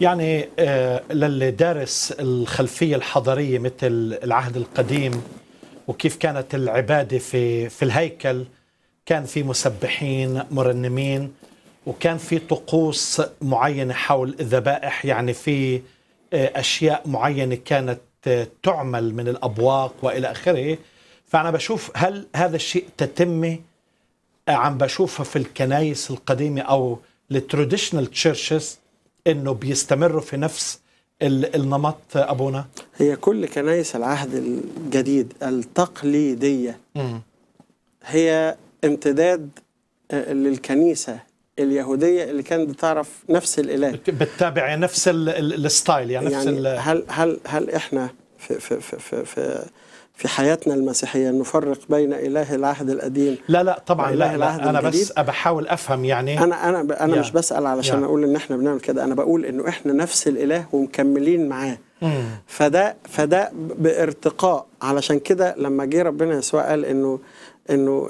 يعني آه, للي دارس الخلفية الحضارية مثل العهد القديم وكيف كانت العبادة في, في الهيكل كان في مسبحين مرنمين وكان في طقوس معينة حول الذبائح يعني في آه, أشياء معينة كانت آه, تعمل من الأبواق وإلى آخره فأنا بشوف هل هذا الشيء تتمي عم بشوفها في الكنائس القديمة أو التراديشنال تشيرشز انه بيستمروا في نفس النمط ابونا؟ هي كل كنايس العهد الجديد التقليديه م. هي امتداد آه، للكنيسه اليهوديه اللي كانت بتعرف نفس الاله بتتابع نفس الستايل يعني, يعني نفس هل هل هل احنا في في في في في حياتنا المسيحيه نفرق بين اله العهد القديم لا لا طبعا لا, لا العهد انا الجديد. بس بحاول افهم يعني انا انا انا يا. مش بسال علشان يا. اقول ان احنا بنعمل كده انا بقول انه احنا نفس الاله ومكملين معاه مم. فده فده بارتقاء علشان كده لما جه ربنا يسوع قال انه انه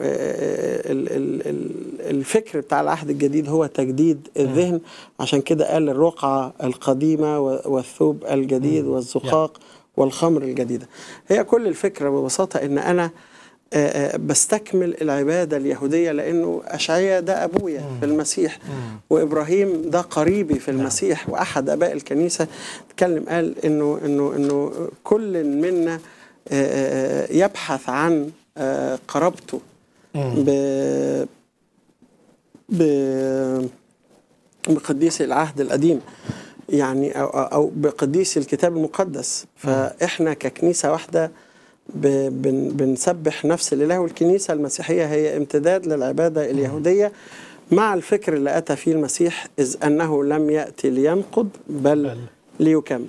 الفكر بتاع العهد الجديد هو تجديد الذهن عشان كده قال الرقعه القديمه والثوب الجديد والزقاق والخمر الجديدة هي كل الفكرة ببساطة أن أنا بستكمل العبادة اليهودية لأنه أشعيا ده أبويا في المسيح وإبراهيم ده قريبي في نعم. المسيح وأحد أباء الكنيسة تكلم قال إنه إنه إنه كل منا يبحث عن قرابته ب ب بقديس العهد القديم يعني أو, أو بقديس الكتاب المقدس فإحنا ككنيسة واحدة بن بنسبح نفس الإله والكنيسة المسيحية هي امتداد للعبادة اليهودية مع الفكر اللي أتى فيه المسيح إذ أنه لم يأتي لينقض بل ليكمل